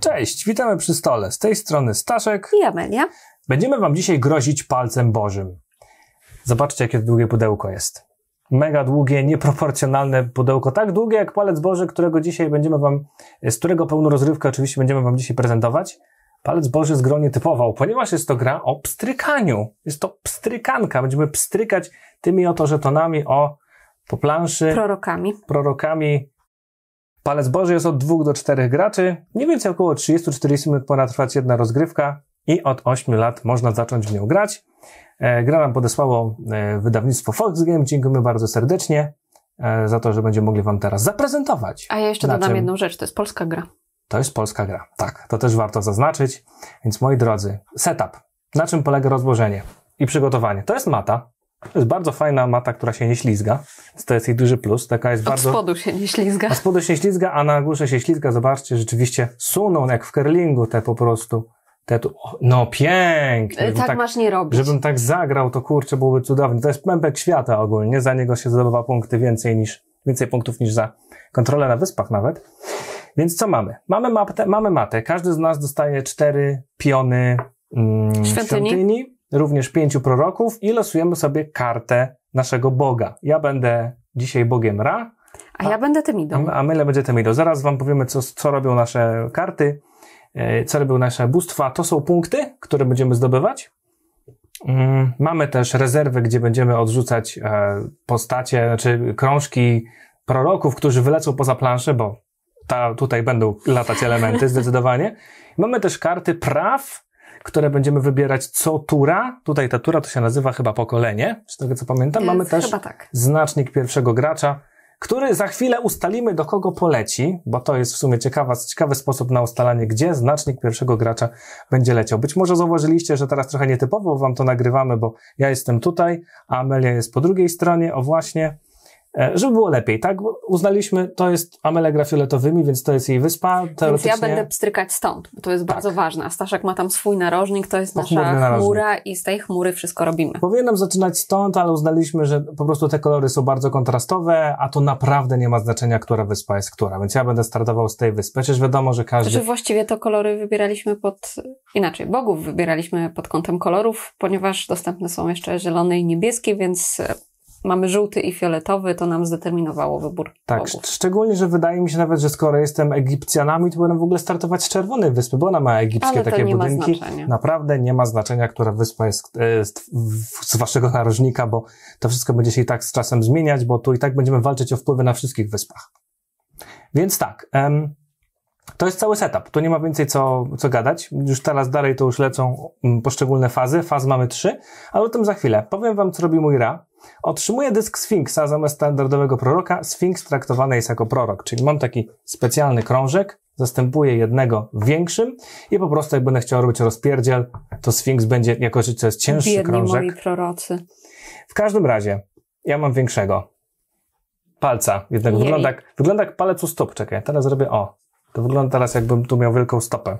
Cześć, witamy przy stole. Z tej strony Staszek i Amelia. Będziemy Wam dzisiaj grozić palcem Bożym. Zobaczcie, jakie długie pudełko jest. Mega długie, nieproporcjonalne pudełko, tak długie jak palec Boży, którego dzisiaj będziemy Wam, z którego pełną rozrywkę oczywiście będziemy Wam dzisiaj prezentować. Palec Boży z gronie typował, ponieważ jest to gra o pstrykaniu. Jest to pstrykanka. Będziemy pstrykać tymi oto żetonami o po planszy. Prorokami. Prorokami Palec Boży jest od 2 do 4 graczy, mniej więcej około 30-40 minut ponad trwać jedna rozgrywka i od 8 lat można zacząć w nią grać. E, gra nam podesłało e, wydawnictwo Fox Game, dziękujemy bardzo serdecznie e, za to, że będziemy mogli Wam teraz zaprezentować. A ja jeszcze dodam czym... jedną rzecz, to jest polska gra. To jest polska gra, tak, to też warto zaznaczyć. Więc moi drodzy, setup, na czym polega rozłożenie i przygotowanie? To jest mata, to jest bardzo fajna mata, która się nie ślizga, więc to jest jej duży plus. Taka jest Od bardzo... spodu się nie ślizga. Od spodu się ślizga, a na górze się ślizga. Zobaczcie, rzeczywiście suną jak w curlingu te po prostu. Te tu... No pięknie. Tak, tak masz nie robić. Żebym tak zagrał, to kurczę byłoby cudownie. To jest pępek świata ogólnie. Za niego się zdobywa punkty więcej niż, więcej punktów niż za kontrolę na wyspach nawet. Więc co mamy? Mamy, mapę, mamy matę. Każdy z nas dostaje cztery piony mm, świątyni. świątyni również pięciu proroków i losujemy sobie kartę naszego Boga. Ja będę dzisiaj Bogiem Ra. A, a ja będę Temidą. A Myle będzie Temido. Zaraz wam powiemy, co, co robią nasze karty, e, co robią nasze bóstwa. To są punkty, które będziemy zdobywać. Mm, mamy też rezerwę, gdzie będziemy odrzucać e, postacie, znaczy krążki proroków, którzy wylecą poza planszę, bo ta, tutaj będą latać elementy zdecydowanie. Mamy też karty praw, które będziemy wybierać co tura. Tutaj ta tura to się nazywa chyba pokolenie, z tego co pamiętam. Mamy Jest, też tak. znacznik pierwszego gracza, który za chwilę ustalimy, do kogo poleci, bo to jest w sumie ciekawa, ciekawy sposób na ustalanie, gdzie znacznik pierwszego gracza będzie leciał. Być może zauważyliście, że teraz trochę nietypowo wam to nagrywamy, bo ja jestem tutaj, a Amelia jest po drugiej stronie, o właśnie, E, żeby było lepiej, tak? Bo uznaliśmy, to jest Amelegra fioletowymi, więc to jest jej wyspa. Teoretycznie... Więc ja będę pstrykać stąd, bo to jest tak. bardzo ważne. A Staszek ma tam swój narożnik, to jest nasza narożnik. chmura i z tej chmury wszystko robimy. Powinienem zaczynać stąd, ale uznaliśmy, że po prostu te kolory są bardzo kontrastowe, a to naprawdę nie ma znaczenia, która wyspa jest która, więc ja będę startował z tej wyspy. Przecież wiadomo, że każdy... Znaczy właściwie to kolory wybieraliśmy pod... Inaczej, bogów wybieraliśmy pod kątem kolorów, ponieważ dostępne są jeszcze zielone i niebieskie, więc mamy żółty i fioletowy, to nam zdeterminowało wybór. Tak, bogów. szczególnie, że wydaje mi się nawet, że skoro jestem Egipcjanami, to będę w ogóle startować z czerwonej wyspy, bo ona ma egipskie Ale takie budynki. Naprawdę nie ma znaczenia, która wyspa jest e, z waszego narożnika, bo to wszystko będzie się i tak z czasem zmieniać, bo tu i tak będziemy walczyć o wpływy na wszystkich wyspach. Więc tak. Em, to jest cały setup. Tu nie ma więcej co, co gadać. Już teraz dalej to już lecą mm, poszczególne fazy. Faz mamy trzy, ale o tym za chwilę. Powiem wam, co robi mój Ra, Otrzymuję dysk Sfinksa zamiast standardowego proroka. Sfinks traktowany jest jako prorok, czyli mam taki specjalny krążek, zastępuję jednego większym i po prostu jak będę chciał robić rozpierdziel, to Sfinks będzie, jako że to jest cięższy Biedni krążek. moi prorocy. W każdym razie, ja mam większego. Palca jednego. Wygląda jak, wygląda jak palec u stóp. Czekaj, teraz zrobię o. To wygląda teraz jakbym tu miał wielką stopę.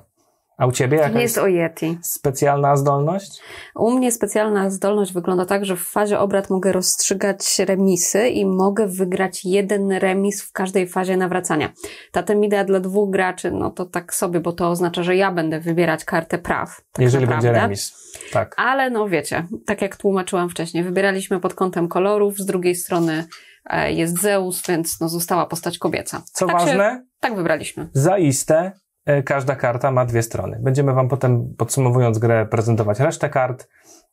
A u ciebie jaka jest, jest specjalna zdolność? U mnie specjalna zdolność wygląda tak, że w fazie obrad mogę rozstrzygać remisy i mogę wygrać jeden remis w każdej fazie nawracania. Ta temida dla dwóch graczy, no to tak sobie, bo to oznacza, że ja będę wybierać kartę praw. Tak Jeżeli naprawdę. będzie remis. Tak. Ale no wiecie, tak jak tłumaczyłam wcześniej, wybieraliśmy pod kątem kolorów, z drugiej strony e, jest Zeus, więc no została postać kobieca. Co tak ważne? Się, tak wybraliśmy. Zaiste E, każda karta ma dwie strony. Będziemy Wam potem, podsumowując grę, prezentować resztę kart.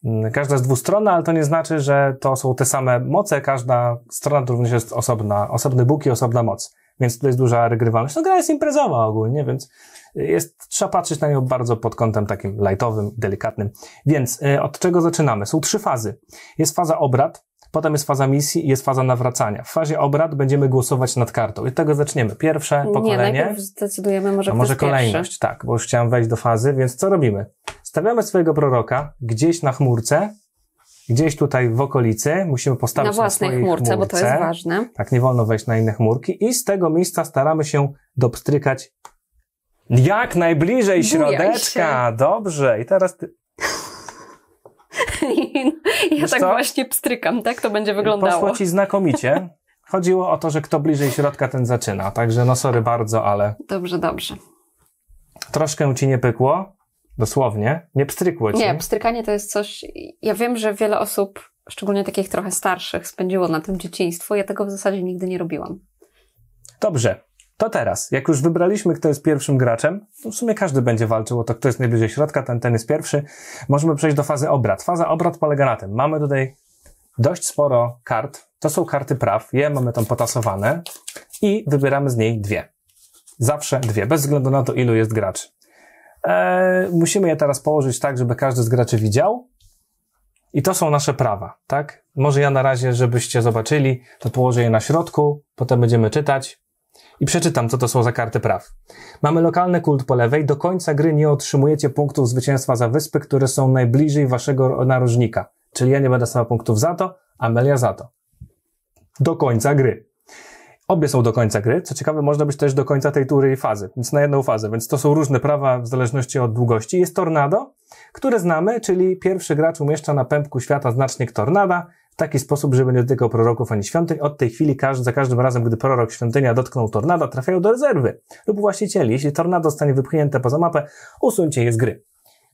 Mm, każda z dwustronna, ale to nie znaczy, że to są te same moce. Każda strona to również jest osobna, osobny buki, i osobna moc. Więc tutaj jest duża regrywalność. No gra jest imprezowa ogólnie, więc e, jest, trzeba patrzeć na nią bardzo pod kątem takim lightowym, delikatnym. Więc e, od czego zaczynamy? Są trzy fazy. Jest faza obrad, Potem jest faza misji i jest faza nawracania. W fazie obrad będziemy głosować nad kartą. I tego zaczniemy. Pierwsze pokolenie. Nie, najpierw zdecydujemy może A może kolejność, pierwszy. tak, bo już chciałem wejść do fazy, więc co robimy? Stawiamy swojego proroka gdzieś na chmurce, gdzieś tutaj w okolicy, musimy postawić na własnej na chmurce, chmurce, bo to jest ważne. Tak, nie wolno wejść na inne chmurki i z tego miejsca staramy się dopstrykać jak najbliżej Bujaj środeczka. Się. Dobrze. I teraz ty i no, ja Wiesz tak co? właśnie pstrykam, tak to będzie wyglądało. Poszło ci znakomicie. Chodziło o to, że kto bliżej środka, ten zaczyna. Także no sorry bardzo, ale... Dobrze, dobrze. Troszkę ci nie pykło, dosłownie, nie pstrykło ci. Nie, pstrykanie to jest coś... Ja wiem, że wiele osób, szczególnie takich trochę starszych, spędziło na tym dzieciństwo. Ja tego w zasadzie nigdy nie robiłam. Dobrze, to teraz, jak już wybraliśmy, kto jest pierwszym graczem, to w sumie każdy będzie walczył o to, kto jest najbliżej środka, ten, ten jest pierwszy. Możemy przejść do fazy obrad. Faza obrad polega na tym. Mamy tutaj dość sporo kart. To są karty praw. Je mamy tam potasowane i wybieramy z niej dwie. Zawsze dwie, bez względu na to, ilu jest graczy. Eee, musimy je teraz położyć tak, żeby każdy z graczy widział. I to są nasze prawa, tak? Może ja na razie, żebyście zobaczyli, to położę je na środku, potem będziemy czytać, i przeczytam, co to są za karty praw. Mamy lokalny kult po lewej. Do końca gry nie otrzymujecie punktów zwycięstwa za wyspy, które są najbliżej waszego narożnika. Czyli ja nie będę stawał punktów za to, Amelia za to. Do końca gry. Obie są do końca gry. Co ciekawe, można być też do końca tej tury i fazy, więc na jedną fazę, więc to są różne prawa w zależności od długości. Jest tornado, które znamy, czyli pierwszy gracz umieszcza na pępku świata znacznik tornada w taki sposób, żeby nie dotykał proroków ani świątyń. Od tej chwili każdy, za każdym razem, gdy prorok świątynia dotknął tornada, trafiają do rezerwy lub właścicieli. Jeśli tornado zostanie wypchnięte poza mapę, usuńcie je z gry.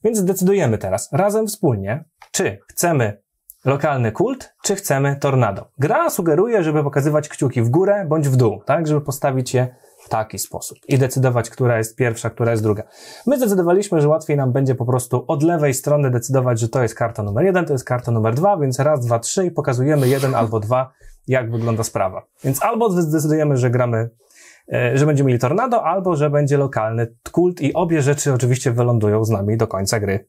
Więc decydujemy teraz razem wspólnie, czy chcemy lokalny kult, czy chcemy tornado. Gra sugeruje, żeby pokazywać kciuki w górę bądź w dół, tak, żeby postawić je taki sposób i decydować, która jest pierwsza, która jest druga. My zdecydowaliśmy, że łatwiej nam będzie po prostu od lewej strony decydować, że to jest karta numer jeden, to jest karta numer dwa, więc raz, dwa, trzy i pokazujemy jeden albo dwa, jak wygląda sprawa. Więc albo zdecydujemy, że gramy e, że będziemy mieli tornado, albo że będzie lokalny kult i obie rzeczy oczywiście wylądują z nami do końca gry.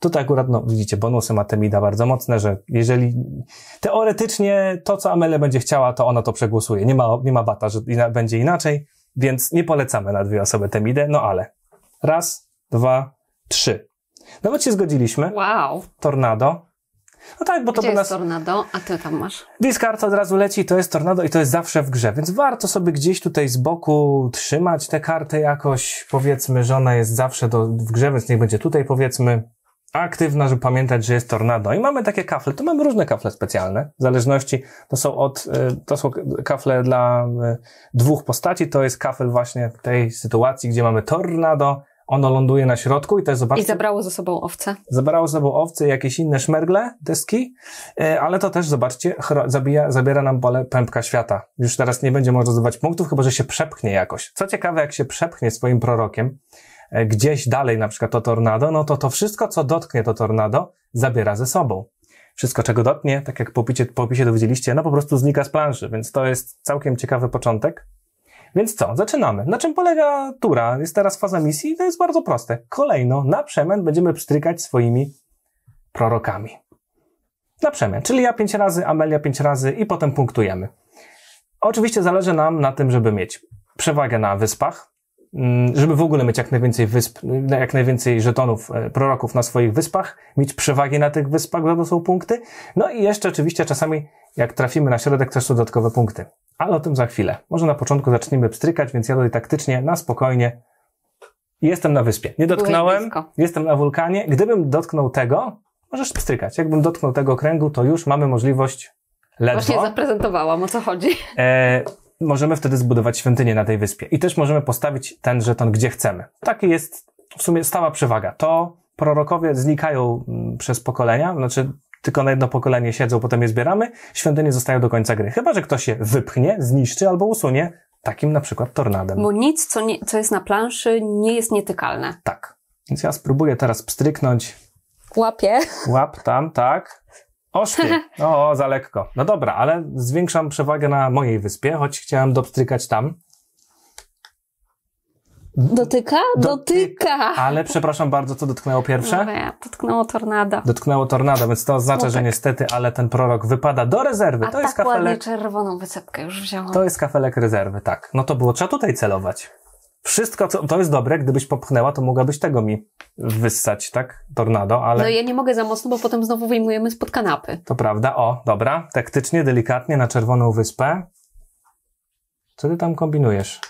Tutaj akurat, no, widzicie, bonusy Matemida bardzo mocne, że jeżeli teoretycznie to, co Amelia będzie chciała, to ona to przegłosuje. Nie ma, nie ma bata, że ina będzie inaczej. Więc nie polecamy na dwie osoby Temidę, no ale. Raz, dwa, trzy. Nawet no się zgodziliśmy. Wow. Tornado. No tak, bo Gdzie to jest nas... tornado, a ty tam masz. Discard od razu leci, to jest tornado i to jest zawsze w grze, więc warto sobie gdzieś tutaj z boku trzymać tę kartę jakoś. Powiedzmy, że ona jest zawsze do... w grze, więc niech będzie tutaj powiedzmy aktywna, żeby pamiętać, że jest tornado. I mamy takie kafle, to mamy różne kafle specjalne, w zależności, to są od, y, to są kafle dla y, dwóch postaci, to jest kafel właśnie tej sytuacji, gdzie mamy tornado, ono ląduje na środku i to jest zobaczcie. I zabrało ze sobą owce. Zabrało ze sobą owce i jakieś inne szmergle, deski, y, ale to też, zobaczcie, zabija, zabiera nam pole pępka świata. Już teraz nie będzie można zdobywać punktów, chyba że się przepchnie jakoś. Co ciekawe, jak się przepchnie swoim prorokiem, E, gdzieś dalej, na przykład to tornado, no to to wszystko, co dotknie to tornado, zabiera ze sobą. Wszystko, czego dotknie, tak jak po opisie, po opisie dowiedzieliście, no po prostu znika z planszy, więc to jest całkiem ciekawy początek. Więc co, zaczynamy. Na czym polega tura? Jest teraz faza misji i to jest bardzo proste. Kolejno, na przemian będziemy pstrykać swoimi prorokami. Na przemian, czyli ja pięć razy, Amelia pięć razy i potem punktujemy. Oczywiście zależy nam na tym, żeby mieć przewagę na wyspach, Mm, żeby w ogóle mieć jak najwięcej wysp, jak najwięcej żetonów e, proroków na swoich wyspach, mieć przewagi na tych wyspach, bo to są punkty. No i jeszcze oczywiście czasami, jak trafimy na środek, też są dodatkowe punkty. Ale o tym za chwilę. Może na początku zaczniemy pstrykać, więc ja tutaj taktycznie, na spokojnie. Jestem na wyspie. Nie dotknąłem. Jestem na wulkanie. Gdybym dotknął tego, możesz pstrykać. Jakbym dotknął tego kręgu, to już mamy możliwość ledwo. Właśnie zaprezentowałam, o co chodzi. E, możemy wtedy zbudować świątynię na tej wyspie i też możemy postawić ten żeton gdzie chcemy. Taki jest w sumie stała przewaga. To prorokowie znikają mm, przez pokolenia, znaczy tylko na jedno pokolenie siedzą, potem je zbieramy, świątynie zostają do końca gry. Chyba, że ktoś się wypchnie, zniszczy albo usunie, takim na przykład tornadem. Bo nic, co, nie, co jest na planszy, nie jest nietykalne. Tak. Więc ja spróbuję teraz pstryknąć. Łapie. Łap tam, tak. Oż ty. O, za lekko. No dobra, ale zwiększam przewagę na mojej wyspie, choć chciałem dopstrykać tam. Dotyka? Dotyka! Ale przepraszam bardzo, co dotknęło pierwsze? dotknęło tornada. Dotknęło tornada, więc to oznacza, że niestety, ale ten prorok wypada do rezerwy. A to tak jest kafelek. ładnie czerwoną wycepkę już wziąłem. To jest kafelek rezerwy, tak. No to było, trzeba tutaj celować wszystko, co to jest dobre, gdybyś popchnęła, to mogłabyś tego mi wyssać, tak? Tornado, ale... No ja nie mogę za mocno, bo potem znowu wyjmujemy spod kanapy. To prawda, o, dobra. Taktycznie, delikatnie na czerwoną wyspę. Co ty tam kombinujesz?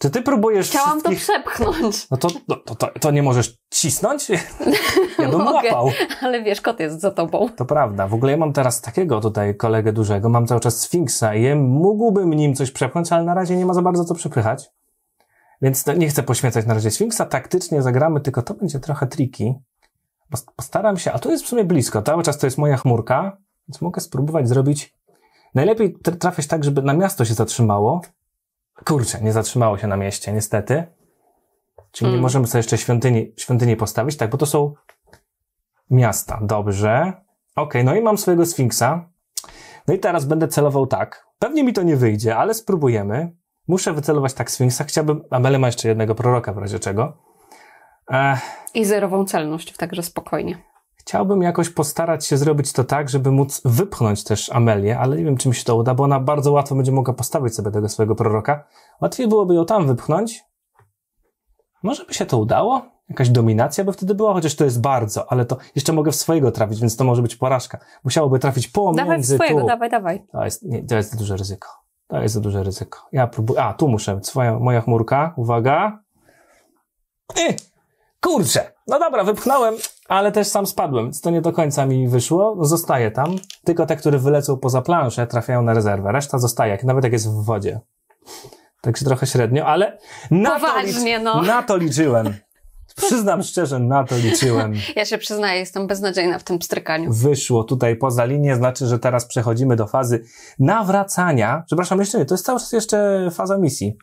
Czy ty próbujesz. Chciałam wszystkich... to przepchnąć. No to, no to, to, to, nie możesz cisnąć? Ja bym Mogę, łapał. Ale wiesz, kot jest za tobą. To prawda. W ogóle ja mam teraz takiego tutaj kolegę dużego. Mam cały czas Sfinksa i mógłbym nim coś przepchnąć, ale na razie nie ma za bardzo co przepychać. Więc no, nie chcę poświęcać na razie Sfinksa, taktycznie zagramy, tylko to będzie trochę triki. Postaram się, a tu jest w sumie blisko, cały czas to jest moja chmurka, więc mogę spróbować zrobić... Najlepiej trafiać tak, żeby na miasto się zatrzymało. Kurczę, nie zatrzymało się na mieście, niestety. Czyli mm. nie możemy sobie jeszcze świątyni, świątyni postawić, tak, bo to są miasta. Dobrze. Ok, no i mam swojego Sfinksa. No i teraz będę celował tak. Pewnie mi to nie wyjdzie, ale spróbujemy. Muszę wycelować tak Sfinksa. Chciałbym. Amelie ma jeszcze jednego proroka w razie czego. Ech. I zerową celność, także spokojnie. Chciałbym jakoś postarać się zrobić to tak, żeby móc wypchnąć też Amelię, ale nie wiem, czy mi się to uda, bo ona bardzo łatwo będzie mogła postawić sobie tego swojego proroka. Łatwiej byłoby ją tam wypchnąć. Może by się to udało? Jakaś dominacja by wtedy była, chociaż to jest bardzo, ale to jeszcze mogę w swojego trafić, więc to może być porażka. Musiałoby trafić pomiędzy... Dawaj w swojego, tu. dawaj, dawaj. To jest, nie, to jest duże ryzyko. To jest za duże ryzyko. Ja próbuję. A, tu muszę. Moja, moja chmurka. Uwaga. Yy, kurczę. No dobra, wypchnąłem, ale też sam spadłem, więc to nie do końca mi wyszło. No, zostaje tam. Tylko te, które wylecą poza planszę, trafiają na rezerwę. Reszta zostaje, nawet jak jest w wodzie. Także trochę średnio, ale na, Poważnie, to, licz... no. na to liczyłem przyznam szczerze, na to liczyłem. Ja się przyznaję, jestem beznadziejna w tym pstrykaniu. Wyszło tutaj poza linię, znaczy, że teraz przechodzimy do fazy nawracania. Przepraszam, jeszcze nie, to jest cały czas jeszcze faza misji.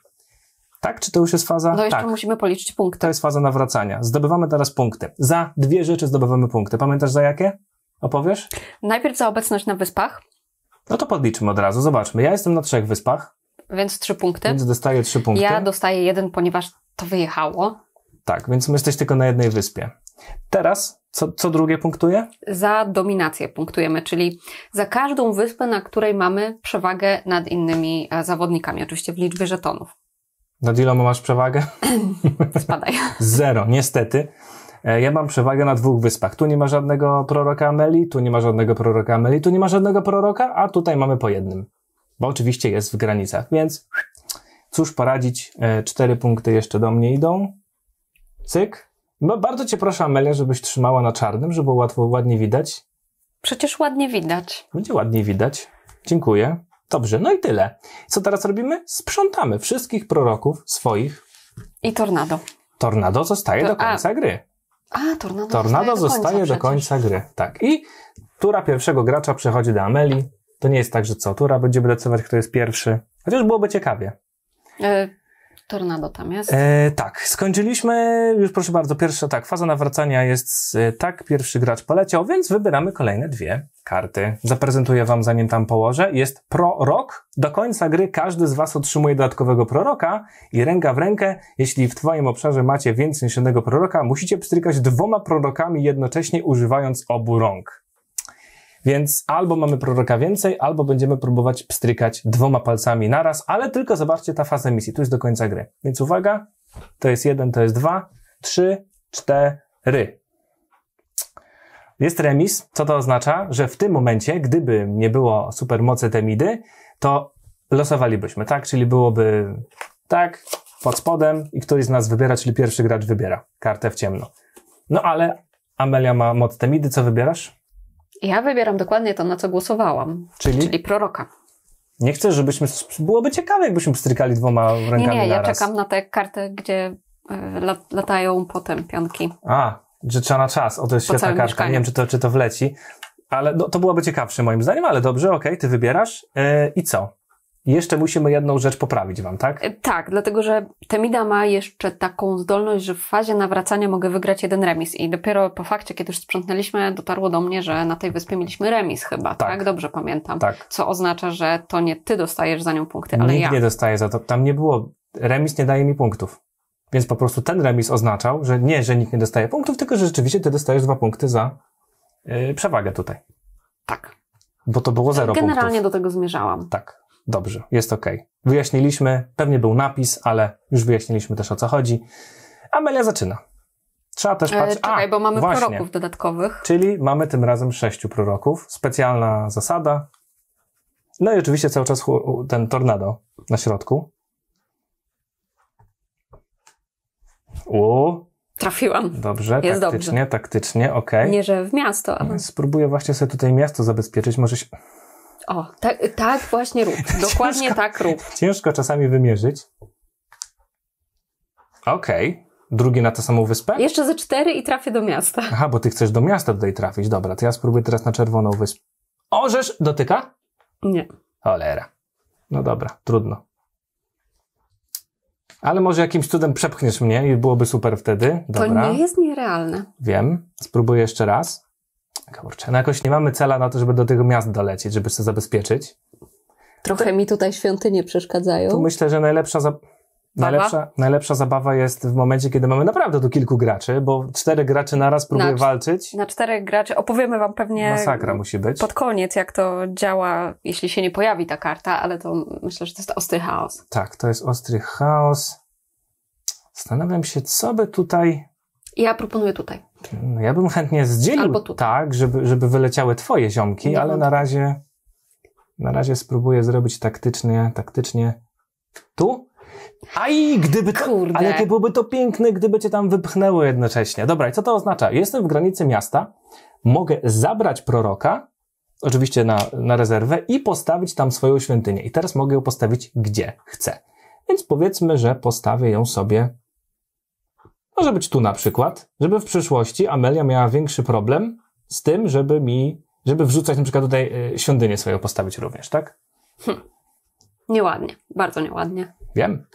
Tak? Czy to już jest faza? No jeszcze tak. musimy policzyć punkty. To jest faza nawracania. Zdobywamy teraz punkty. Za dwie rzeczy zdobywamy punkty. Pamiętasz za jakie? Opowiesz? Najpierw za obecność na wyspach. No to podliczmy od razu, zobaczmy. Ja jestem na trzech wyspach. Więc trzy punkty. Więc dostaję trzy punkty. Ja dostaję jeden, ponieważ to wyjechało. Tak, więc my jesteś tylko na jednej wyspie. Teraz co, co drugie punktuje? Za dominację punktujemy, czyli za każdą wyspę, na której mamy przewagę nad innymi e, zawodnikami, oczywiście w liczbie żetonów. Nad iloma masz przewagę? Spadaj. Zero, niestety. E, ja mam przewagę na dwóch wyspach. Tu nie ma żadnego proroka Ameli, tu nie ma żadnego proroka Ameli, tu nie ma żadnego proroka, a tutaj mamy po jednym. Bo oczywiście jest w granicach, więc cóż poradzić, e, cztery punkty jeszcze do mnie idą. Cyk. No, bardzo cię proszę, Amelia, żebyś trzymała na czarnym, żeby było łatwo, ładnie widać. Przecież ładnie widać. Będzie ładnie widać. Dziękuję. Dobrze, no i tyle. Co teraz robimy? Sprzątamy wszystkich proroków swoich. I tornado. Tornado zostaje to, do końca a... gry. A, tornado, tornado zostaje, do końca, do końca gry. Tak. I tura pierwszego gracza przechodzi do Ameli. To nie jest tak, że co tura będzie decydować, kto jest pierwszy. Chociaż byłoby ciekawie. Y Tornado tam jest? E, tak, skończyliśmy, już proszę bardzo, pierwsza tak, faza nawracania jest e, tak, pierwszy gracz poleciał, więc wybieramy kolejne dwie karty. Zaprezentuję wam, zanim tam położę. Jest prorok. Do końca gry każdy z was otrzymuje dodatkowego proroka i ręka w rękę, jeśli w twoim obszarze macie więcej niż jednego proroka, musicie pstrykać dwoma prorokami jednocześnie używając obu rąk. Więc albo mamy proroka więcej, albo będziemy próbować pstrykać dwoma palcami naraz, ale tylko zobaczcie ta faza misji, tu jest do końca gry. Więc uwaga, to jest jeden, to jest dwa, trzy, cztery. Jest remis, co to oznacza, że w tym momencie, gdyby nie było supermocy Temidy, to losowalibyśmy, tak? Czyli byłoby tak, pod spodem i któryś z nas wybiera, czyli pierwszy gracz wybiera kartę w ciemno. No ale Amelia ma moc Temidy, co wybierasz? Ja wybieram dokładnie to, na co głosowałam, czyli, czyli proroka. Nie chcę, żebyśmy. Byłoby ciekawe, jakbyśmy strykali dwoma rękami. Nie, nie, ja czekam na te karty, gdzie y, latają potem pionki. A, że trzeba na czas. O, to jest po świetna kartka. Mieszkaniu. Nie wiem, czy to, czy to wleci. Ale no, to byłoby ciekawsze moim zdaniem, ale dobrze, okej, okay, ty wybierasz. Yy, I co? jeszcze musimy jedną rzecz poprawić Wam, tak? E, tak, dlatego że Temida ma jeszcze taką zdolność, że w fazie nawracania mogę wygrać jeden remis i dopiero po fakcie, kiedy już sprzątnęliśmy, dotarło do mnie, że na tej wyspie mieliśmy remis chyba, tak? tak? Dobrze pamiętam. Tak. Co oznacza, że to nie Ty dostajesz za nią punkty, ale Nikt ja. nie dostaje za to. Tam nie było, remis nie daje mi punktów. Więc po prostu ten remis oznaczał, że nie, że nikt nie dostaje punktów, tylko że rzeczywiście Ty dostajesz dwa punkty za yy, przewagę tutaj. Tak. Bo to było zero Generalnie punktów. Generalnie do tego zmierzałam. Tak. Dobrze, jest ok. Wyjaśniliśmy, pewnie był napis, ale już wyjaśniliśmy też o co chodzi. Amelia zaczyna. Trzeba też patrzeć. E, czekaj, A, bo mamy właśnie. proroków dodatkowych. Czyli mamy tym razem sześciu proroków. Specjalna zasada. No i oczywiście cały czas ten tornado na środku. U. Trafiłam. Dobrze, Jest taktycznie, dobrze. taktycznie, okej. Nie, że w miasto, ale... Spróbuję właśnie sobie tutaj miasto zabezpieczyć. Może się... O, tak, tak właśnie rób. Dokładnie ciężko, tak rób. Ciężko czasami wymierzyć. Okej. Okay. Drugi na tę samą wyspę? Jeszcze ze cztery i trafię do miasta. Aha, bo ty chcesz do miasta tutaj trafić. Dobra, to ja spróbuję teraz na czerwoną wyspę. Orzesz dotyka? Nie. Cholera. No dobra, trudno. Ale może jakimś cudem przepchniesz mnie i byłoby super wtedy. Dobra. To nie jest nierealne. Wiem. Spróbuję jeszcze raz. Kurczę, no jakoś nie mamy cela na to, żeby do tego miast dolecieć, żeby się zabezpieczyć. Trochę to, mi tutaj świątynie przeszkadzają. Tu myślę, że najlepsza, za... najlepsza, najlepsza zabawa jest w momencie, kiedy mamy naprawdę tu kilku graczy, bo cztery graczy naraz próbuje na walczyć. Na czterech graczy opowiemy wam pewnie. Masakra musi być. Pod koniec, jak to działa, jeśli się nie pojawi ta karta, ale to myślę, że to jest ostry chaos. Tak, to jest ostry chaos. Zastanawiam się, co by tutaj. Ja proponuję tutaj. No ja bym chętnie zdzielił tak, żeby, żeby wyleciały twoje ziomki, Nie ale na razie na razie spróbuję zrobić taktycznie, taktycznie tu. Aj, gdyby to, Kurde. ale jakie byłoby to piękne, gdyby cię tam wypchnęło jednocześnie. Dobra, i co to oznacza? Jestem w granicy miasta, mogę zabrać proroka, oczywiście na, na rezerwę, i postawić tam swoją świątynię. I teraz mogę ją postawić gdzie chcę. Więc powiedzmy, że postawię ją sobie może być tu na przykład, żeby w przyszłości Amelia miała większy problem z tym, żeby mi, żeby wrzucać na przykład tutaj y, świątynię swoją postawić również, tak? Hm. Nieładnie, bardzo nieładnie. Wiem.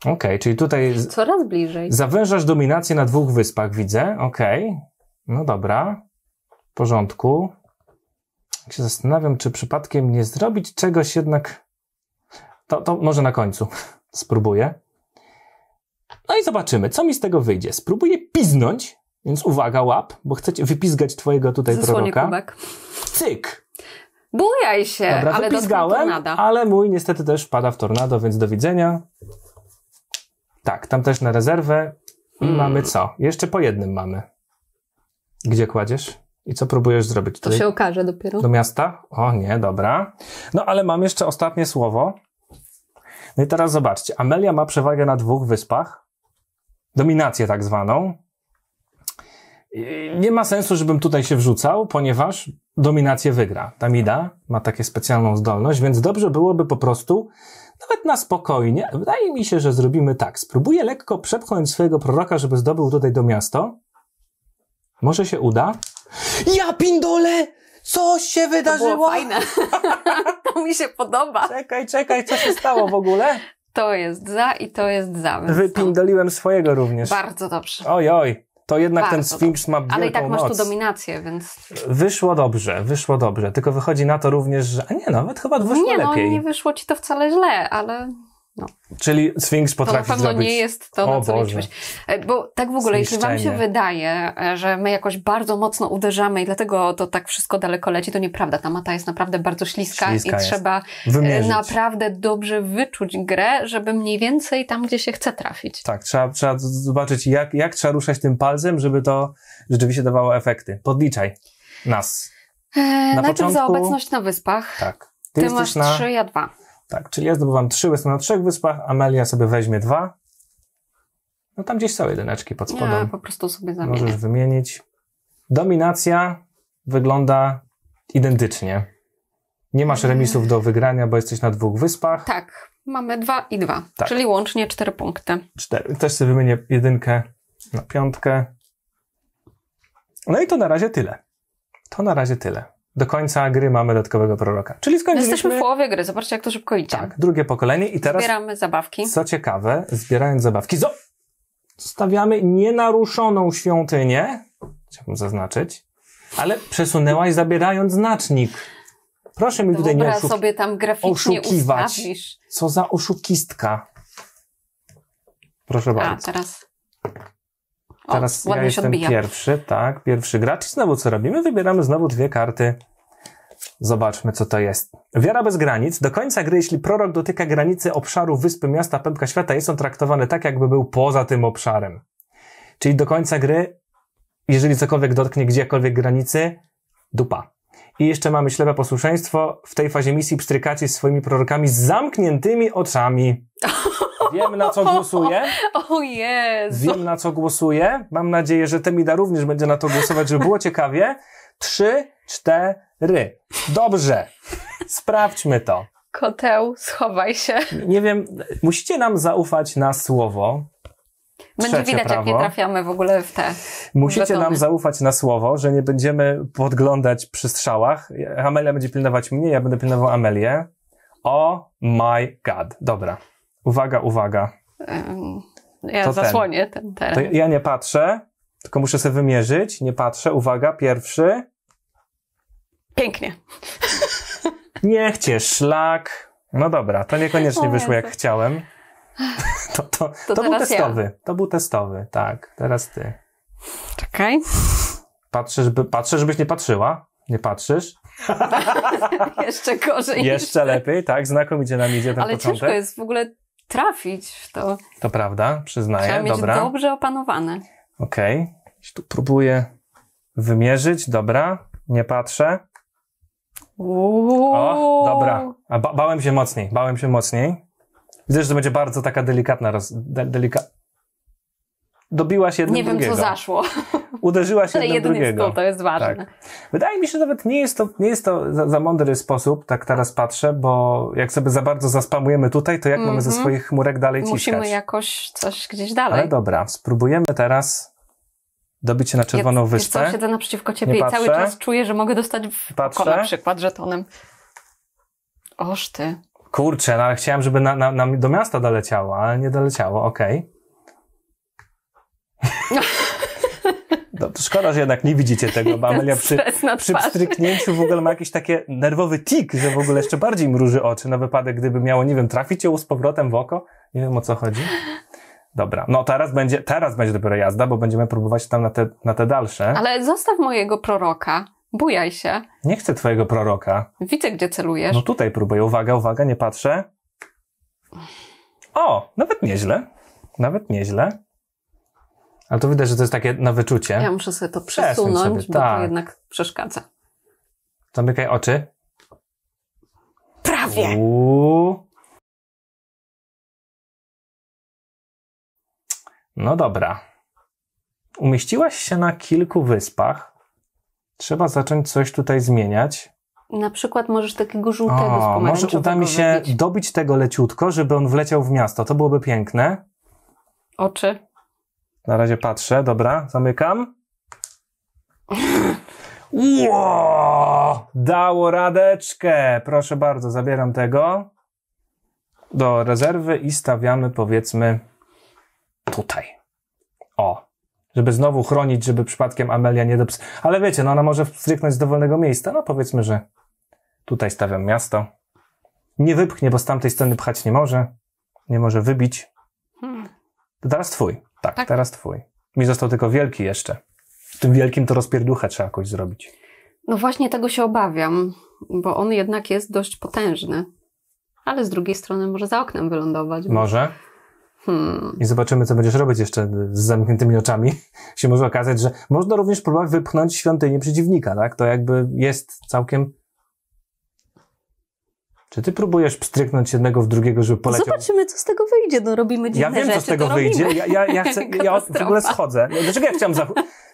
Okej, okay, czyli tutaj. Coraz bliżej. Zawężasz dominację na dwóch wyspach, widzę. Okej. Okay. No dobra. W porządku. Jak się zastanawiam, czy przypadkiem nie zrobić czegoś jednak. To, to może na końcu spróbuję. No i zobaczymy, co mi z tego wyjdzie. Spróbuję piznąć, więc uwaga, łap, bo chcecie wypizgać twojego tutaj Zasłonię proroka. Kubek. Cyk! Bujaj się, Dobra, ale wypizgałem. ale mój niestety też pada w tornado, więc do widzenia. Tak, tam też na rezerwę. Mm. Mamy co? Jeszcze po jednym mamy. Gdzie kładziesz? I co próbujesz zrobić? Tutaj? To się okaże dopiero. Do miasta? O nie, dobra. No ale mam jeszcze ostatnie słowo. No i teraz zobaczcie, Amelia ma przewagę na dwóch wyspach, dominację tak zwaną. Nie ma sensu, żebym tutaj się wrzucał, ponieważ dominację wygra. Tamida ma takie specjalną zdolność, więc dobrze byłoby po prostu nawet na spokojnie. Wydaje mi się, że zrobimy tak. Spróbuję lekko przepchnąć swojego proroka, żeby zdobył tutaj do miasto. Może się uda. Ja pindole! Co się wydarzyło? To było fajne. to mi się podoba. Czekaj, czekaj, co się stało w ogóle? To jest za i to jest za. Wypindoliłem swojego również. Bardzo dobrze. Oj, oj. To jednak Bardzo ten Sfinks ma wielką Ale i tak masz moc. tu dominację, więc... Wyszło dobrze, wyszło dobrze. Tylko wychodzi na to również, że... A nie, nawet chyba wyszło lepiej. Nie, no nie wyszło ci to wcale źle, ale no. Czyli Sphinx potrafi zrobić... To na pewno zrobić... nie jest to, na co liczyłeś. E, bo tak w ogóle, jeśli wam się wydaje, e, że my jakoś bardzo mocno uderzamy i dlatego to tak wszystko daleko leci, to nieprawda. Ta mata jest naprawdę bardzo śliska, śliska i jest. trzeba e, Wymierzyć. naprawdę dobrze wyczuć grę, żeby mniej więcej tam, gdzie się chce trafić. Tak, trzeba, trzeba zobaczyć, jak, jak trzeba ruszać tym palcem, żeby to rzeczywiście dawało efekty. Podliczaj nas. na najpierw początku... za obecność na wyspach. Tak. Ty, Ty masz na... trzy, ja dwa. Tak, czyli ja zdobywam trzy, jestem na trzech wyspach, Amelia sobie weźmie dwa. No tam gdzieś są jedyneczki pod spodem. Ja po prostu sobie zamienię. Możesz wymienić. Dominacja wygląda identycznie. Nie masz mm. remisów do wygrania, bo jesteś na dwóch wyspach. Tak, mamy dwa i dwa, tak. czyli łącznie cztery punkty. Cztery. Też sobie wymienię jedynkę na piątkę. No i to na razie tyle. To na razie tyle do końca gry mamy dodatkowego proroka. Czyli no, skończyliśmy... Jesteśmy w połowie gry, zobaczcie jak to szybko idzie. Tak, drugie pokolenie i teraz... Zbieramy zabawki. Co ciekawe, zbierając zabawki, zo zostawiamy nienaruszoną świątynię, chciałbym zaznaczyć, ale przesunęłaś zabierając znacznik. Proszę mi tutaj nie oszuk... sobie tam graficznie oszukiwać. Ustawisz. Co za oszukistka. Proszę bardzo. A, teraz Teraz o, ja jestem odbija. pierwszy, tak, pierwszy gracz. I znowu co robimy? Wybieramy znowu dwie karty. Zobaczmy, co to jest. Wiara bez granic. Do końca gry, jeśli prorok dotyka granicy obszaru wyspy, miasta, pępka świata, jest on traktowany tak, jakby był poza tym obszarem. Czyli do końca gry, jeżeli cokolwiek dotknie gdziekolwiek granicy, dupa. I jeszcze mamy ślepe posłuszeństwo. W tej fazie misji pstrykacie swoimi prorokami z zamkniętymi oczami. Wiem na co głosuję. O Jezu. Wiem na co głosuję. Mam nadzieję, że Temida również będzie na to głosować, żeby było ciekawie. Trzy, cztery. Dobrze. Sprawdźmy to. Koteł, schowaj się. Nie wiem, musicie nam zaufać na słowo, będzie widać, prawo. jak nie trafiamy w ogóle w te. Musicie betony. nam zaufać na słowo, że nie będziemy podglądać przy strzałach. Amelia będzie pilnować mnie, ja będę pilnował Amelię. Oh my god. Dobra. Uwaga, uwaga. ja to zasłonię ten, ten teren. To ja nie patrzę, tylko muszę sobie wymierzyć. Nie patrzę. Uwaga, pierwszy. Pięknie. Niech cię szlak. No dobra, to niekoniecznie o, wyszło jak chciałem. To, to, to, to był testowy. Ja. To był testowy, tak. Teraz ty. Czekaj. Patrzysz, by, patrzę, żebyś nie patrzyła? Nie patrzysz? Jeszcze gorzej. Jeszcze lepiej, tak. Znakomicie nam idzie ten Ale początek. ciężko jest w ogóle trafić w to. To prawda, przyznaję. Trzeba mieć dobrze opanowane. Okej. Okay. Tu próbuję wymierzyć, dobra. Nie patrzę. Uuu. O, dobra. A ba bałem się mocniej, bałem się mocniej. Widzę, że to będzie bardzo taka delikatna, roz... De delika... Dobiłaś jednego Nie wiem, drugiego. co zaszło. Uderzyła się jeden drugiego. Ale to jest ważne. Tak. Wydaje mi się, że nawet nie jest to, nie jest to za, za, mądry sposób, tak teraz patrzę, bo jak sobie za bardzo zaspamujemy tutaj, to jak mm -hmm. mamy ze mhm. swoich chmurek dalej Musimy ciskać? Musimy jakoś coś gdzieś dalej. Ale dobra, spróbujemy teraz dobić się na czerwoną ja, wyspę. Ja siedzę naprzeciwko ciebie nie i patrzę. cały czas czuję, że mogę dostać w patrzę. oko na przykład żetonem. Oż ty. Kurczę, no ale chciałem, żeby na, na, na do miasta doleciało, ale nie doleciało, okej. Okay. No, szkoda, że jednak nie widzicie tego, bo Amelia przy, przy pstryknięciu w ogóle ma jakiś taki nerwowy tik, że w ogóle jeszcze bardziej mruży oczy na wypadek, gdyby miało, nie wiem, trafić ją z powrotem w oko. Nie wiem, o co chodzi. Dobra, no teraz będzie, teraz będzie dopiero jazda, bo będziemy próbować tam na te, na te dalsze. Ale zostaw mojego proroka. Bujaj się. Nie chcę twojego proroka. Widzę, gdzie celujesz. No tutaj próbuję. Uwaga, uwaga, nie patrzę. O, nawet nieźle. Nawet nieźle. Ale to widać, że to jest takie na wyczucie. Ja muszę sobie to przesunąć, sobie. bo tak. to jednak przeszkadza. Zamykaj oczy. Prawie! Uuu. No dobra. Umieściłaś się na kilku wyspach, trzeba zacząć coś tutaj zmieniać. Na przykład możesz takiego żółtego o, Może uda mi się wybić. dobić tego leciutko, żeby on wleciał w miasto. To byłoby piękne. Oczy. Na razie patrzę, dobra, zamykam. Ło! Dało radeczkę! Proszę bardzo, zabieram tego do rezerwy i stawiamy powiedzmy tutaj. O żeby znowu chronić, żeby przypadkiem Amelia nie dops... Ale wiecie, no ona może wstryknąć z dowolnego miejsca. No powiedzmy, że tutaj stawiam miasto. Nie wypchnie, bo z tamtej strony pchać nie może. Nie może wybić. Hmm. To teraz twój. Tak, tak, teraz twój. Mi został tylko wielki jeszcze. W tym wielkim to rozpierduchę trzeba jakoś zrobić. No właśnie tego się obawiam, bo on jednak jest dość potężny. Ale z drugiej strony może za oknem wylądować. Może. Hmm. I zobaczymy, co będziesz robić jeszcze z zamkniętymi oczami. się może okazać, że można również próbować wypchnąć świątynię przeciwnika, tak? To jakby jest całkiem czy ty próbujesz pstryknąć jednego w drugiego, żeby no poleciał? Zobaczymy, co z tego wyjdzie. No robimy dziwne Ja wiem, rzeczy, co z tego wyjdzie. Ja, ja, ja, chcę, ja w ogóle schodzę. No, dlaczego ja chciałam... Za...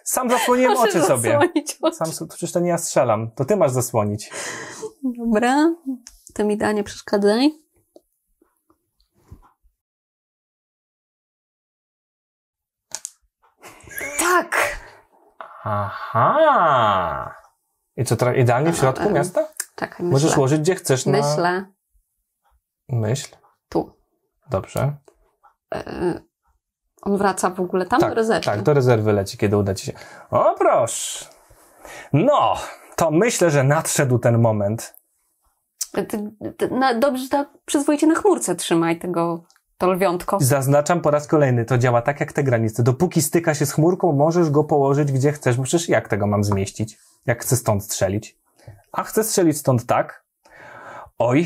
Sam zasłoniłem oczy sobie. Oczy. Sam, przecież to nie ja strzelam. To ty masz zasłonić. Dobra, to mi da, nie przeszkadzaj. Aha. I co teraz? Idealnie w tak, środku miasta? Czekaj, tak, myślę. Możesz ułożyć gdzie chcesz na... Myślę. Myśl? Tu. Dobrze. E, on wraca w ogóle tam tak, do rezerwy. Tak, do rezerwy leci, kiedy uda ci się. O proszę. No, to myślę, że nadszedł ten moment. na, dobrze, tak przyzwoicie na chmurce trzymaj tego to lwiątko. Zaznaczam po raz kolejny, to działa tak jak te granice. Dopóki styka się z chmurką, możesz go położyć gdzie chcesz. Bo przecież jak tego mam zmieścić? Jak chcę stąd strzelić? A chcę strzelić stąd tak? Oj,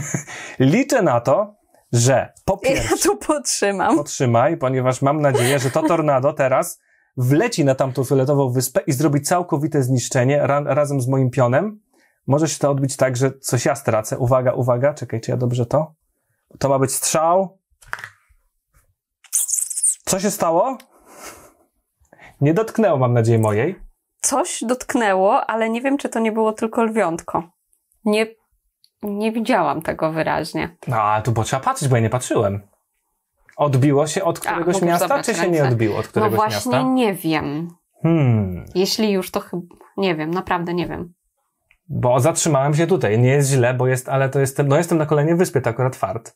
liczę na to, że po pierwsze... Ja tu potrzymam. Potrzymaj, ponieważ mam nadzieję, że to tornado teraz wleci na tamtą fioletową wyspę i zrobi całkowite zniszczenie ra razem z moim pionem. Może się to odbić tak, że coś ja stracę. Uwaga, uwaga, czekaj, czy ja dobrze to? To ma być strzał. Co się stało? Nie dotknęło, mam nadzieję, mojej. Coś dotknęło, ale nie wiem, czy to nie było tylko lwiątko. Nie, nie widziałam tego wyraźnie. No, ale tu trzeba patrzeć, bo ja nie patrzyłem. Odbiło się od któregoś a, miasta, czy się ręce. nie odbiło od któregoś no miasta? No właśnie miasta? nie wiem. Hmm. Jeśli już, to chyba... Nie wiem, naprawdę nie wiem. Bo zatrzymałem się tutaj. Nie jest źle, bo jest, ale to jestem... No jestem na kolejnej wyspie, to akurat fart.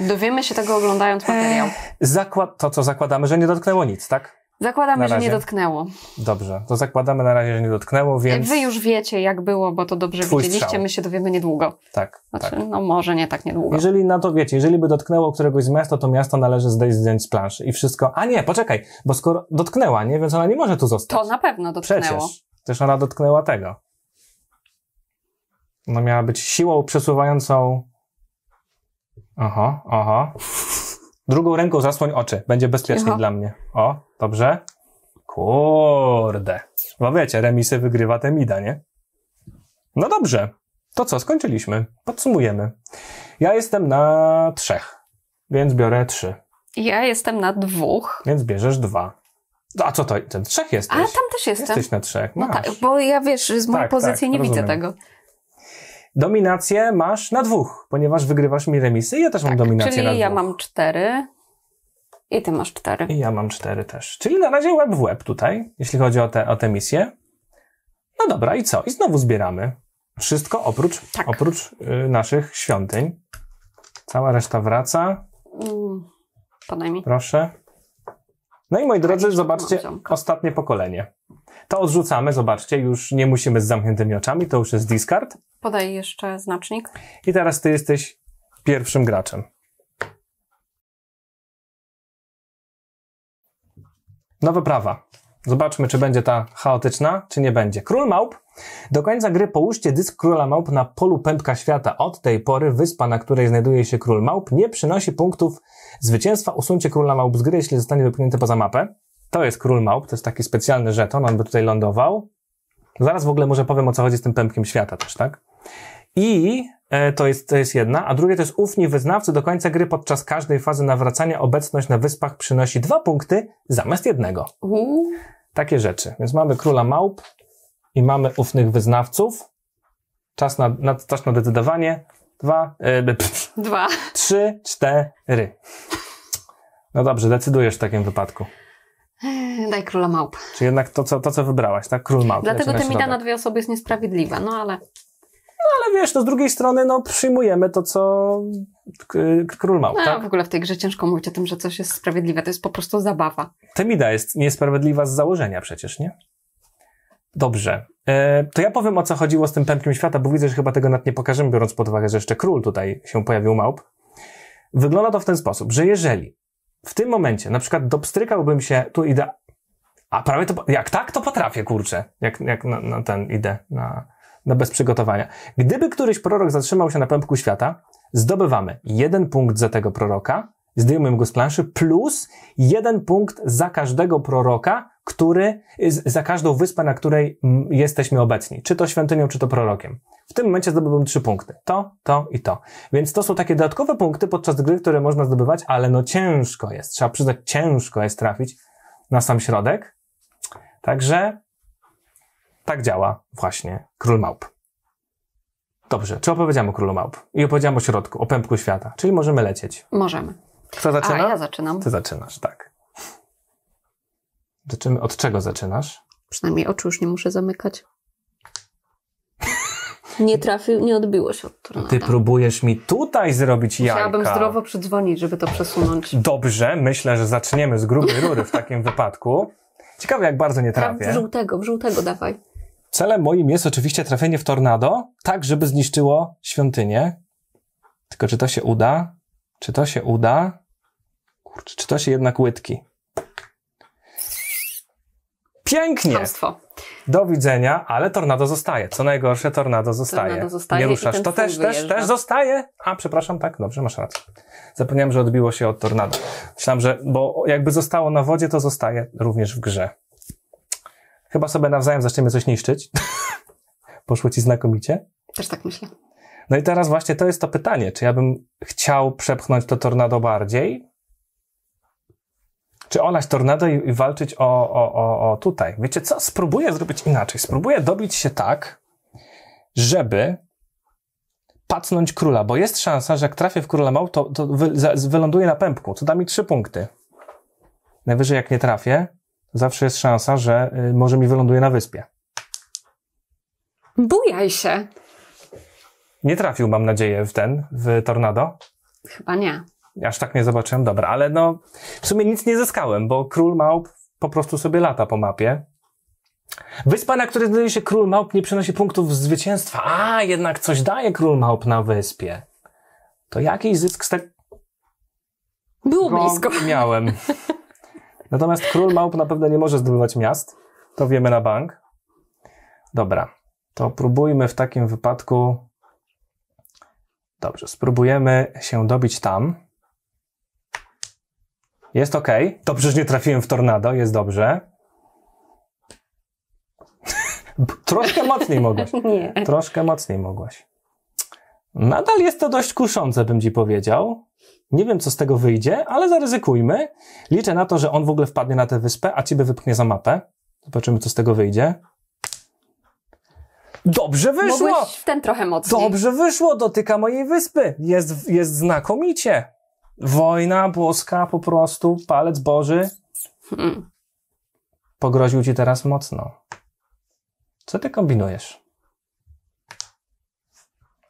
Dowiemy się tego oglądając eee, materiał. Zakład, to, co zakładamy, że nie dotknęło nic, tak? Zakładamy, że nie dotknęło. Dobrze, to zakładamy na razie, że nie dotknęło, więc... Wy już wiecie, jak było, bo to dobrze Twój widzieliście, strzał. my się dowiemy niedługo. Tak, znaczy, tak. no może nie tak niedługo. Jeżeli na to wiecie, jeżeli by dotknęło któregoś z miasta, to miasto należy zdejść zdjęć z planszy i wszystko... A nie, poczekaj, bo skoro dotknęła, nie? Więc ona nie może tu zostać. To na pewno dotknęło. Przecież, też ona dotknęła tego. Ona no miała być siłą przesuwającą Aha, aha. Drugą ręką zasłoń oczy. Będzie bezpiecznie dla mnie. O, dobrze. Kurde. No wiecie, remisy wygrywa Temida, nie? No dobrze. To co, skończyliśmy. Podsumujemy. Ja jestem na trzech, więc biorę trzy. Ja jestem na dwóch. Więc bierzesz dwa. No, a co to? Ten trzech jesteś. A tam też jestem. Jesteś na trzech. Masz. No tak, bo ja wiesz, z mojej tak, pozycji tak, nie rozumiem. widzę tego. Dominację masz na dwóch, ponieważ wygrywasz mi remisy i ja też tak, mam dominację czyli na ja ja mam cztery i ty masz cztery. I ja mam cztery też. Czyli na razie Web w Web tutaj, jeśli chodzi o te, o te misje. No dobra, i co? I znowu zbieramy. Wszystko oprócz, tak. oprócz y, naszych świątyń. Cała reszta wraca. Mm, podaj mi. Proszę. No i moi drodzy, zobaczcie ostatnie pokolenie to odrzucamy, zobaczcie, już nie musimy z zamkniętymi oczami, to już jest discard. Podaj jeszcze znacznik. I teraz ty jesteś pierwszym graczem. Nowe prawa. Zobaczmy, czy będzie ta chaotyczna, czy nie będzie. Król Małp. Do końca gry połóżcie dysk Króla Małp na polu pępka świata. Od tej pory wyspa, na której znajduje się Król Małp, nie przynosi punktów zwycięstwa. Usuńcie Króla Małp z gry, jeśli zostanie wypchnięty poza mapę. To jest król małp, to jest taki specjalny żeton, on by tutaj lądował. Zaraz w ogóle może powiem o co chodzi z tym pępkiem świata też, tak? I e, to jest, to jest jedna, a drugie to jest ufni wyznawcy do końca gry podczas każdej fazy nawracania obecność na wyspach przynosi dwa punkty zamiast jednego. Takie rzeczy. Więc mamy króla małp i mamy ufnych wyznawców. Czas na, na, czas na decydowanie. Dwa, yy, e, pff, dwa, trzy, cztery. No dobrze, decydujesz w takim wypadku. Eee, daj króla małp. Czy jednak to, co, to, co wybrałaś, tak? Król małp. Dlatego ta mita na dwie osoby jest niesprawiedliwa, no ale... No ale wiesz, to no, z drugiej strony, no przyjmujemy to, co król Małp. No, tak? w ogóle w tej grze ciężko mówić o tym, że coś jest sprawiedliwe. To jest po prostu zabawa. Temida jest niesprawiedliwa z założenia przecież, nie? Dobrze. E, to ja powiem, o co chodziło z tym pępkiem świata, bo widzę, że chyba tego nawet nie pokażemy, biorąc pod uwagę, że jeszcze król tutaj się pojawił małp. Wygląda to w ten sposób, że jeżeli w tym momencie na przykład dopstrykałbym się, tu idę, a prawie to, jak tak, to potrafię, kurczę, jak, jak na, na ten idę, na, na bez przygotowania. Gdyby któryś prorok zatrzymał się na pępku świata, zdobywamy jeden punkt za tego proroka, zdejmujemy go z planszy, plus jeden punkt za każdego proroka, który, za każdą wyspę, na której mm, jesteśmy obecni. Czy to świątynią, czy to prorokiem. W tym momencie zdobyłbym trzy punkty. To, to i to. Więc to są takie dodatkowe punkty podczas gry, które można zdobywać, ale no ciężko jest. Trzeba przyznać, ciężko jest trafić na sam środek. Także tak działa właśnie król małp. Dobrze, czy opowiedziałem o królu małp? I opowiedziałem o środku, o pępku świata. Czyli możemy lecieć. Możemy. Kto zaczyna? A, ja zaczynam. Ty zaczynasz, tak. Zaczymy, od czego zaczynasz? Przynajmniej oczu już nie muszę zamykać. Nie trafił, nie odbiło się od tornado. Ty próbujesz mi tutaj zrobić jajka. Chciałabym zdrowo przydzwonić, żeby to przesunąć. Dobrze, myślę, że zaczniemy z grubej rury w takim wypadku. Ciekawe, jak bardzo nie tak, trafię. W żółtego, w żółtego dawaj. Celem moim jest oczywiście trafienie w tornado, tak żeby zniszczyło świątynię. Tylko czy to się uda? Czy to się uda? Kurczę, czy to się jednak łydki? Pięknie. Chamstwo. Do widzenia, ale tornado zostaje. Co najgorsze, tornado zostaje. Tornado zostaje nie ruszasz. To też, też, też zostaje. A, przepraszam, tak, dobrze, masz rację. Zapomniałem, że odbiło się od tornado. Myślałem, że, bo jakby zostało na wodzie, to zostaje również w grze. Chyba sobie nawzajem zaczniemy coś niszczyć. Poszło ci znakomicie? Też tak myślę. No i teraz właśnie to jest to pytanie, czy ja bym chciał przepchnąć to tornado bardziej, czy olać tornado i, i walczyć o, o, o, o tutaj. Wiecie co? Spróbuję zrobić inaczej. Spróbuję dobić się tak, żeby pacnąć króla, bo jest szansa, że jak trafię w króla mał, to, to wy, za, wyląduję na pępku, co da mi trzy punkty. Najwyżej jak nie trafię, zawsze jest szansa, że y, może mi wyląduje na wyspie. Bujaj się. Nie trafił, mam nadzieję, w ten, w tornado. Chyba nie aż tak nie zobaczyłem, dobra, ale no w sumie nic nie zyskałem, bo król małp po prostu sobie lata po mapie. Wyspa, na której znajduje się król małp, nie przynosi punktów zwycięstwa. A, jednak coś daje król małp na wyspie. To jakiś zysk z tego... Było no, blisko. Miałem. Natomiast król małp na pewno nie może zdobywać miast. To wiemy na bank. Dobra, to próbujmy w takim wypadku... Dobrze, spróbujemy się dobić tam. Jest ok. To przecież nie trafiłem w tornado, jest dobrze. Troszkę mocniej mogłaś. nie. Troszkę mocniej mogłaś. Nadal jest to dość kuszące, bym ci powiedział. Nie wiem, co z tego wyjdzie, ale zaryzykujmy. Liczę na to, że on w ogóle wpadnie na tę wyspę, a ciebie wypchnie za mapę. Zobaczymy, co z tego wyjdzie. Dobrze wyszło! Mogłeś w ten trochę mocniej. Dobrze wyszło, dotyka mojej wyspy. Jest, jest znakomicie. Wojna boska po prostu, palec Boży. Hmm. Pogroził ci teraz mocno. Co ty kombinujesz?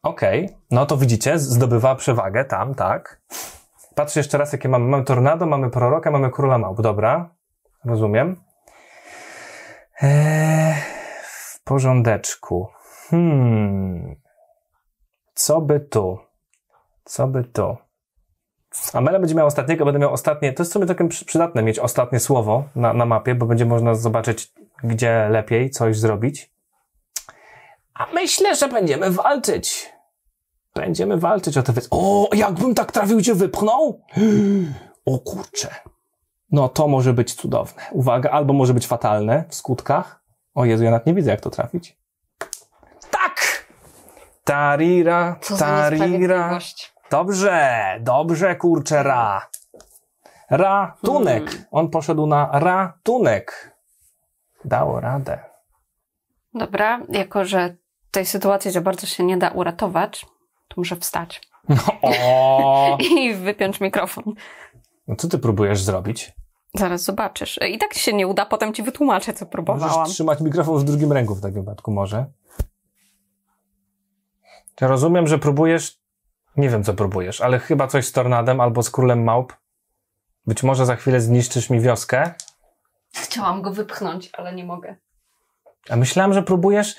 Okej, okay. no to widzicie, zdobywa przewagę tam, tak. Patrz jeszcze raz, jakie mamy. Mamy tornado, mamy proroka, mamy króla małp. Dobra, rozumiem. Eee, w porządeczku. Hmm. Co by tu? Co by tu? Amela będzie miała ostatniego, będę miał ostatnie. To jest sumie takim przydatne mieć ostatnie słowo na, na mapie, bo będzie można zobaczyć, gdzie lepiej coś zrobić. A myślę, że będziemy walczyć. Będziemy walczyć o to. O, jakbym tak trafił, cię wypchnął? O kurcze. No to może być cudowne. Uwaga, albo może być fatalne w skutkach. O Jezu, ja nawet nie widzę, jak to trafić. Tak! Tarira, tarira. Dobrze, dobrze, kurczę, ra. Ratunek. Hmm. On poszedł na ratunek. Dało radę. Dobra, jako że tej sytuacji za bardzo się nie da uratować, to muszę wstać. No, I wypiąć mikrofon. No co ty próbujesz zrobić? Zaraz zobaczysz. I tak się nie uda, potem ci wytłumaczę, co próbowałam. Możesz trzymać mikrofon w drugim ręku w takim wypadku może. Ja rozumiem, że próbujesz nie wiem, co próbujesz, ale chyba coś z tornadem albo z królem małp. Być może za chwilę zniszczysz mi wioskę. Chciałam go wypchnąć, ale nie mogę. A myślałam, że próbujesz.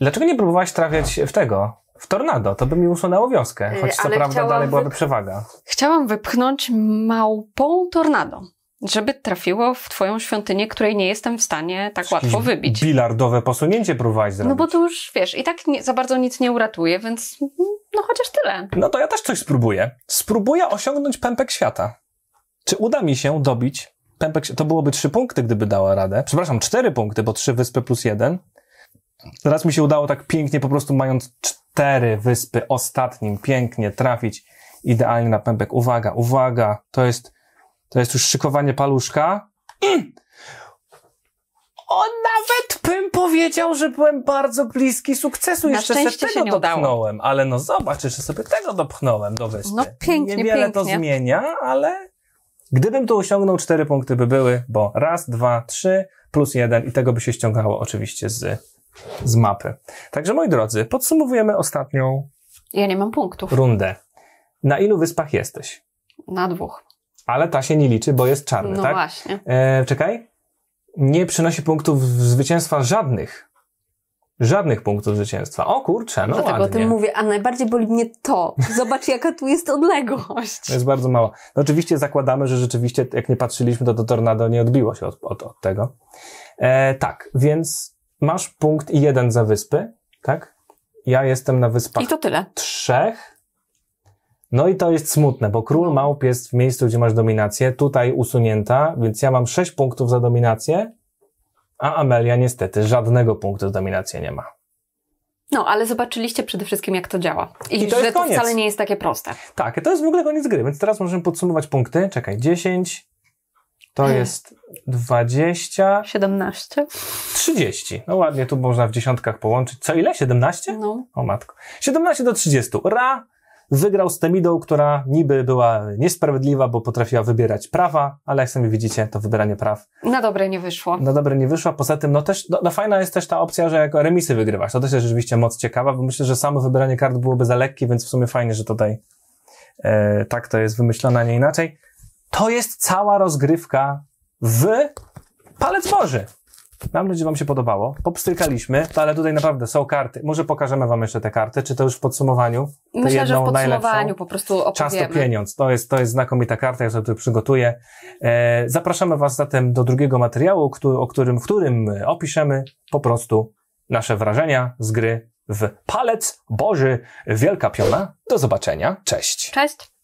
Dlaczego nie próbowałaś trafiać w tego? W tornado, to by mi usunęło wioskę, y, choć yy, co prawda dalej byłaby wyp... przewaga. Chciałam wypchnąć małpą tornado żeby trafiło w twoją świątynię, której nie jestem w stanie tak łatwo wybić. Bilardowe posunięcie próbowałeś zrobić. No bo tu już, wiesz, i tak nie, za bardzo nic nie uratuje, więc no chociaż tyle. No to ja też coś spróbuję. Spróbuję osiągnąć pępek świata. Czy uda mi się dobić pępek To byłoby trzy punkty, gdyby dała radę. Przepraszam, cztery punkty, bo trzy wyspy plus jeden. Teraz mi się udało tak pięknie, po prostu mając cztery wyspy ostatnim, pięknie trafić idealnie na pępek. Uwaga, uwaga, to jest to jest już szykowanie paluszka. Mm. O, nawet bym powiedział, że byłem bardzo bliski sukcesu. Na Jeszcze sobie tego dopchnąłem, ale no zobacz, że sobie tego dopchnąłem do wyspy. No pięknie, Niewiele pięknie. to zmienia, ale gdybym to osiągnął, cztery punkty by były, bo raz, dwa, trzy plus jeden i tego by się ściągało oczywiście z, z mapy. Także moi drodzy, podsumowujemy ostatnią. Ja nie mam punktów. Rundę. Na ilu wyspach jesteś? Na dwóch ale ta się nie liczy, bo jest czarny, no tak? No właśnie. E, czekaj. Nie przynosi punktów zwycięstwa żadnych. Żadnych punktów zwycięstwa. O kurczę, no Dlatego ładnie. o tym mówię, a najbardziej boli mnie to. Zobacz, jaka tu jest odległość. To jest bardzo mało. No oczywiście zakładamy, że rzeczywiście, jak nie patrzyliśmy, to to tornado nie odbiło się od, od, od tego. E, tak, więc masz punkt i jeden za wyspy, tak? Ja jestem na wyspach... I to tyle. Trzech. No i to jest smutne, bo król małp jest w miejscu, gdzie masz dominację, tutaj usunięta, więc ja mam 6 punktów za dominację, a Amelia niestety żadnego punktu za dominację nie ma. No, ale zobaczyliście przede wszystkim, jak to działa. I, I to że to wcale nie jest takie proste. Tak, to jest w ogóle koniec gry, więc teraz możemy podsumować punkty. Czekaj, 10, to hmm. jest 20. 17. 30. No ładnie, tu można w dziesiątkach połączyć. Co ile? 17? No. O matko. 17 do 30. Ra! Wygrał z Temidą, która niby była niesprawiedliwa, bo potrafiła wybierać prawa, ale jak sami widzicie, to wybieranie praw. Na dobre nie wyszło. Na dobre nie wyszło. Poza tym, no też, no, no fajna jest też ta opcja, że jako remisy wygrywasz. To też jest rzeczywiście moc ciekawa, bo myślę, że samo wybieranie kart byłoby za lekkie, więc w sumie fajnie, że tutaj e, tak to jest wymyślone, a nie inaczej. To jest cała rozgrywka w Palec Boży. Mam nadzieję, że Wam się podobało. Popstykaliśmy, ale tutaj naprawdę są karty. Może pokażemy Wam jeszcze te karty, czy to już w podsumowaniu? Myślę, jedną, że w podsumowaniu najlepszą. po prostu opowiemy. Czas to pieniądz. To jest, to jest znakomita karta, ja sobie przygotuję. E, zapraszamy Was zatem do drugiego materiału, który, o którym, w którym opiszemy po prostu nasze wrażenia z gry w Palec Boży Wielka Piona. Do zobaczenia. Cześć. Cześć.